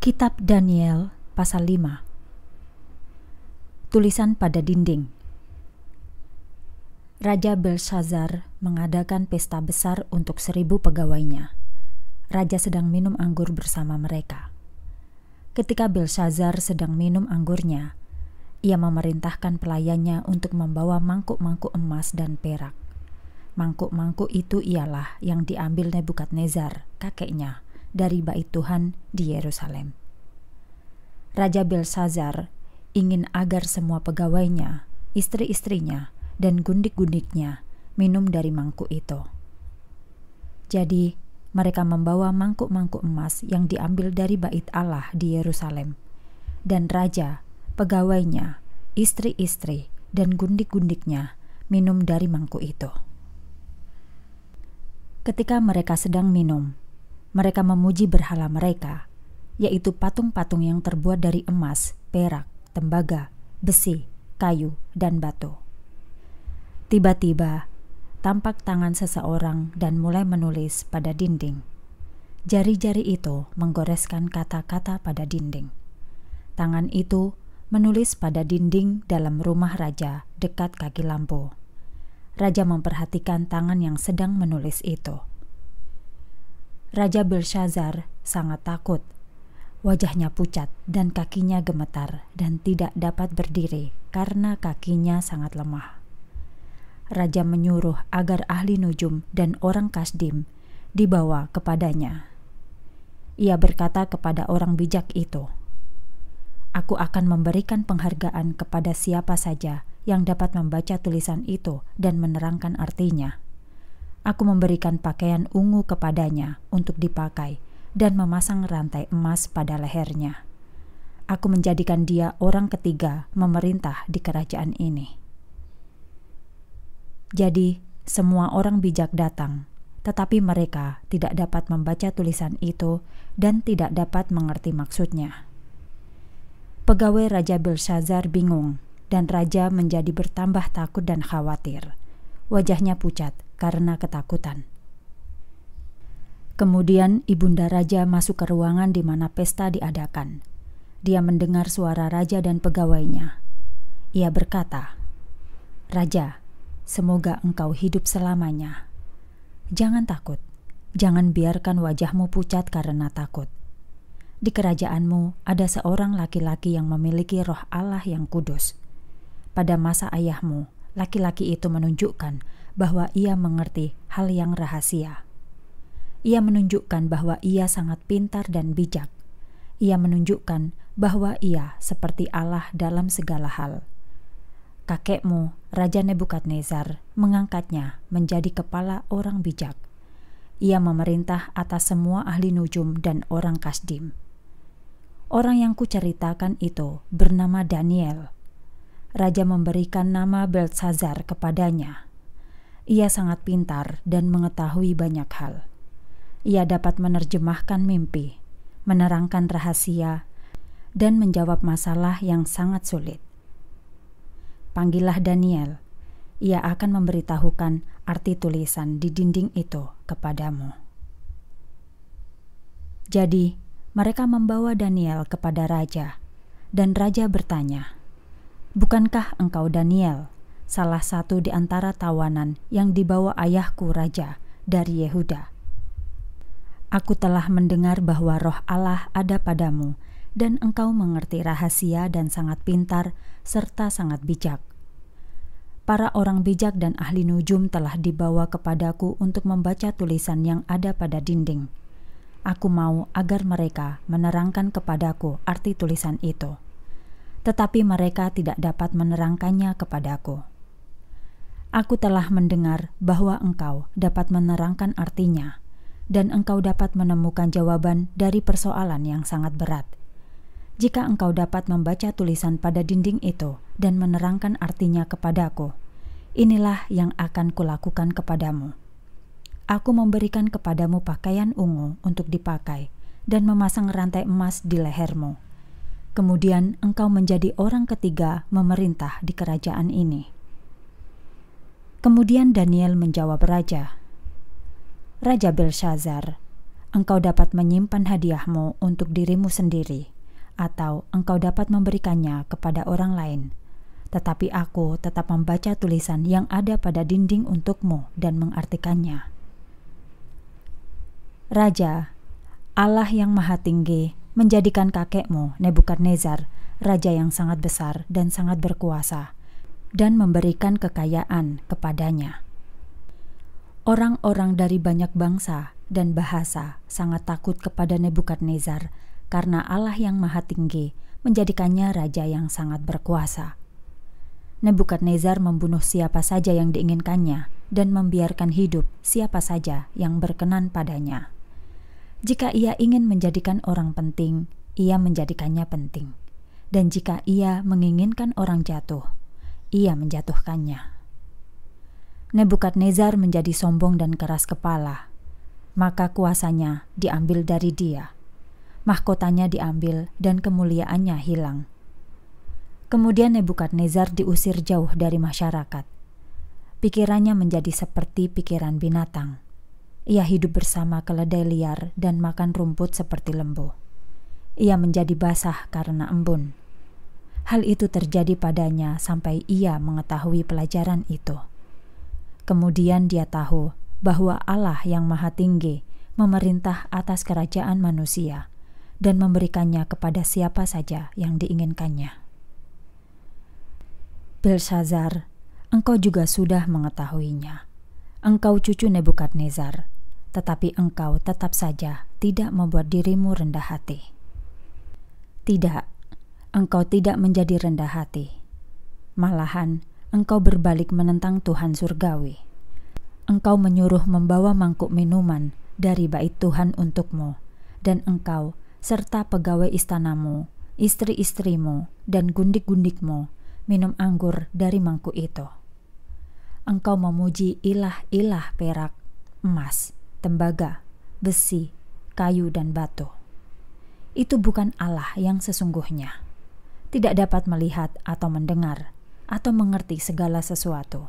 Kitab Daniel pasal 5 Tulisan pada dinding Raja Belshazzar mengadakan pesta besar untuk seribu pegawainya. Raja sedang minum anggur bersama mereka. Ketika Belshazzar sedang minum anggurnya, ia memerintahkan pelayannya untuk membawa mangkuk-mangkuk emas dan perak. Mangkuk-mangkuk itu ialah yang diambil Nebukadnezar, kakeknya, dari bait Tuhan di Yerusalem. Raja Belsazar ingin agar semua pegawainya, istri-istrinya, dan gundik-gundiknya minum dari mangkuk itu. Jadi, mereka membawa mangkuk-mangkuk emas yang diambil dari bait Allah di Yerusalem. Dan raja, pegawainya, istri-istri, dan gundik-gundiknya minum dari mangkuk itu. Ketika mereka sedang minum, mereka memuji berhala mereka, yaitu patung-patung yang terbuat dari emas, perak, tembaga, besi, kayu, dan batu. Tiba-tiba, tampak tangan seseorang dan mulai menulis pada dinding. Jari-jari itu menggoreskan kata-kata pada dinding. Tangan itu menulis pada dinding dalam rumah raja dekat kaki lampu. Raja memperhatikan tangan yang sedang menulis itu. Raja Belshazzar sangat takut. Wajahnya pucat dan kakinya gemetar dan tidak dapat berdiri karena kakinya sangat lemah. Raja menyuruh agar ahli nujum dan orang kasdim dibawa kepadanya. Ia berkata kepada orang bijak itu, Aku akan memberikan penghargaan kepada siapa saja yang dapat membaca tulisan itu dan menerangkan artinya. Aku memberikan pakaian ungu kepadanya untuk dipakai dan memasang rantai emas pada lehernya. Aku menjadikan dia orang ketiga memerintah di kerajaan ini. Jadi, semua orang bijak datang, tetapi mereka tidak dapat membaca tulisan itu dan tidak dapat mengerti maksudnya. Pegawai Raja Belshazzar bingung, dan raja menjadi bertambah takut dan khawatir wajahnya pucat karena ketakutan. Kemudian Ibunda Raja masuk ke ruangan di mana pesta diadakan. Dia mendengar suara raja dan pegawainya. Ia berkata, "Raja, semoga engkau hidup selamanya. Jangan takut. Jangan biarkan wajahmu pucat karena takut. Di kerajaanmu ada seorang laki-laki yang memiliki roh Allah yang kudus. Pada masa ayahmu, laki-laki itu menunjukkan bahwa ia mengerti hal yang rahasia. Ia menunjukkan bahwa ia sangat pintar dan bijak. Ia menunjukkan bahwa ia seperti Allah dalam segala hal. Kakekmu, Raja Nebukadnezar, mengangkatnya menjadi kepala orang bijak. Ia memerintah atas semua ahli nujum dan orang kasdim. Orang yang kuceritakan itu bernama Daniel raja memberikan nama Belshazzar kepadanya. Ia sangat pintar dan mengetahui banyak hal. Ia dapat menerjemahkan mimpi, menerangkan rahasia, dan menjawab masalah yang sangat sulit. Panggillah Daniel, ia akan memberitahukan arti tulisan di dinding itu kepadamu. Jadi, mereka membawa Daniel kepada raja, dan raja bertanya, Bukankah engkau Daniel, salah satu di antara tawanan yang dibawa ayahku raja dari Yehuda? Aku telah mendengar bahwa roh Allah ada padamu, dan engkau mengerti rahasia dan sangat pintar, serta sangat bijak. Para orang bijak dan ahli nujum telah dibawa kepadaku untuk membaca tulisan yang ada pada dinding. Aku mau agar mereka menerangkan kepadaku arti tulisan itu.' tetapi mereka tidak dapat menerangkannya kepadaku. Aku telah mendengar bahwa engkau dapat menerangkan artinya, dan engkau dapat menemukan jawaban dari persoalan yang sangat berat. Jika engkau dapat membaca tulisan pada dinding itu dan menerangkan artinya kepadaku, inilah yang akan kulakukan kepadamu. Aku memberikan kepadamu pakaian ungu untuk dipakai dan memasang rantai emas di lehermu kemudian engkau menjadi orang ketiga memerintah di kerajaan ini. Kemudian Daniel menjawab raja, Raja Belshazzar, engkau dapat menyimpan hadiahmu untuk dirimu sendiri, atau engkau dapat memberikannya kepada orang lain. Tetapi aku tetap membaca tulisan yang ada pada dinding untukmu dan mengartikannya. Raja, Allah yang Maha Tinggi, menjadikan kakekmu, Nebukadnezar, raja yang sangat besar dan sangat berkuasa, dan memberikan kekayaan kepadanya. Orang-orang dari banyak bangsa dan bahasa sangat takut kepada Nebukadnezar karena Allah yang Maha Tinggi menjadikannya raja yang sangat berkuasa. Nebukadnezar membunuh siapa saja yang diinginkannya dan membiarkan hidup siapa saja yang berkenan padanya. Jika ia ingin menjadikan orang penting, ia menjadikannya penting. Dan jika ia menginginkan orang jatuh, ia menjatuhkannya. Nebukadnezar menjadi sombong dan keras kepala, maka kuasanya diambil dari dia, mahkotanya diambil, dan kemuliaannya hilang. Kemudian Nebukadnezar diusir jauh dari masyarakat. Pikirannya menjadi seperti pikiran binatang ia hidup bersama keledai liar dan makan rumput seperti lembu. Ia menjadi basah karena embun. Hal itu terjadi padanya sampai ia mengetahui pelajaran itu. Kemudian dia tahu bahwa Allah yang Maha Tinggi memerintah atas kerajaan manusia dan memberikannya kepada siapa saja yang diinginkannya. Belshazzar, engkau juga sudah mengetahuinya engkau cucu Nebukadnezar, tetapi engkau tetap saja tidak membuat dirimu rendah hati. Tidak, engkau tidak menjadi rendah hati. Malahan, engkau berbalik menentang Tuhan surgawi. Engkau menyuruh membawa mangkuk minuman dari bait Tuhan untukmu, dan engkau serta pegawai istanamu, istri-istrimu, dan gundik-gundikmu minum anggur dari mangkuk itu engkau memuji ilah-ilah perak, emas, tembaga, besi, kayu, dan batu. Itu bukan Allah yang sesungguhnya. Tidak dapat melihat atau mendengar atau mengerti segala sesuatu.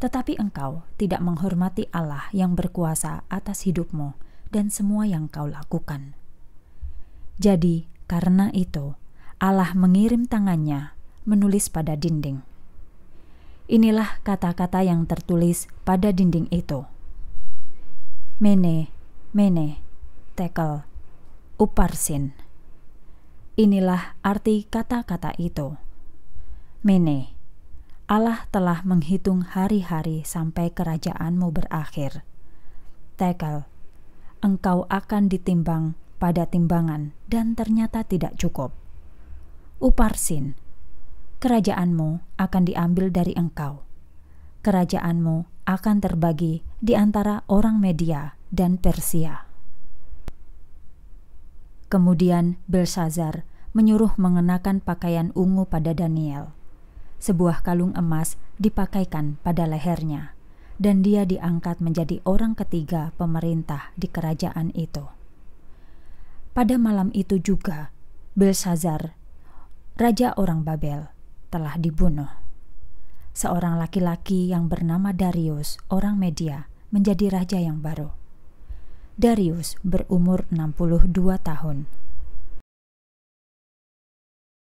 Tetapi engkau tidak menghormati Allah yang berkuasa atas hidupmu dan semua yang kau lakukan. Jadi, karena itu, Allah mengirim tangannya menulis pada dinding Inilah kata-kata yang tertulis pada dinding itu. Mene, mene, tekel, uparsin. Inilah arti kata-kata itu. Mene, Allah telah menghitung hari-hari sampai kerajaanmu berakhir. Tekel, engkau akan ditimbang pada timbangan dan ternyata tidak cukup. Uparsin, kerajaanmu akan diambil dari engkau. Kerajaanmu akan terbagi di antara orang Media dan Persia. Kemudian Belshazzar menyuruh mengenakan pakaian ungu pada Daniel. Sebuah kalung emas dipakaikan pada lehernya, dan dia diangkat menjadi orang ketiga pemerintah di kerajaan itu. Pada malam itu juga, Belshazzar, raja orang Babel, telah dibunuh. Seorang laki-laki yang bernama Darius, orang Media, menjadi raja yang baru. Darius berumur 62 tahun